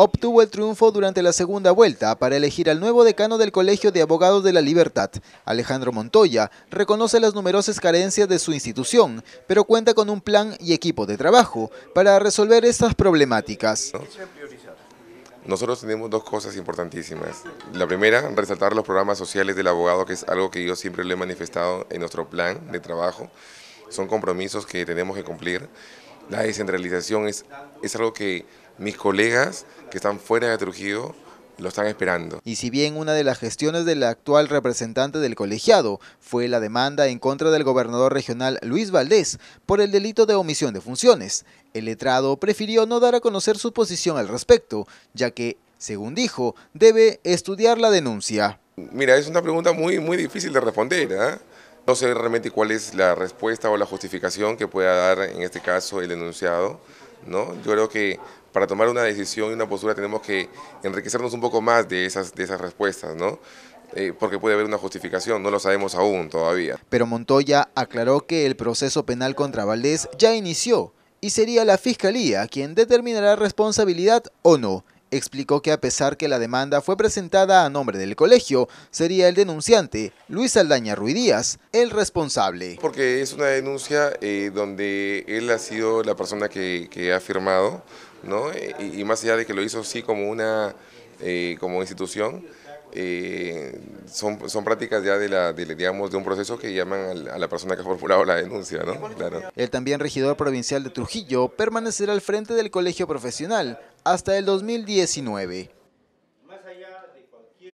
obtuvo el triunfo durante la segunda vuelta para elegir al nuevo decano del Colegio de Abogados de la Libertad. Alejandro Montoya reconoce las numerosas carencias de su institución, pero cuenta con un plan y equipo de trabajo para resolver estas problemáticas. Nosotros tenemos dos cosas importantísimas. La primera, resaltar los programas sociales del abogado, que es algo que yo siempre le he manifestado en nuestro plan de trabajo. Son compromisos que tenemos que cumplir. La descentralización es, es algo que mis colegas que están fuera de Trujillo lo están esperando. Y si bien una de las gestiones del actual representante del colegiado fue la demanda en contra del gobernador regional Luis Valdés por el delito de omisión de funciones, el letrado prefirió no dar a conocer su posición al respecto, ya que, según dijo, debe estudiar la denuncia. Mira, es una pregunta muy, muy difícil de responder, ¿eh? No sé realmente cuál es la respuesta o la justificación que pueda dar en este caso el denunciado. ¿no? Yo creo que para tomar una decisión y una postura tenemos que enriquecernos un poco más de esas, de esas respuestas, ¿no? Eh, porque puede haber una justificación, no lo sabemos aún todavía. Pero Montoya aclaró que el proceso penal contra Valdés ya inició y sería la Fiscalía quien determinará responsabilidad o no. Explicó que a pesar que la demanda fue presentada a nombre del colegio, sería el denunciante, Luis Aldaña Ruiz Díaz, el responsable. Porque es una denuncia eh, donde él ha sido la persona que, ha firmado, ¿no? Y, más allá de que lo hizo sí como una eh, como institución, eh, son, son prácticas ya de, la, digamos, de un proceso que llaman a la persona que ha formulado la denuncia. ¿no? El también regidor provincial de Trujillo permanecerá al frente del colegio profesional hasta el 2019.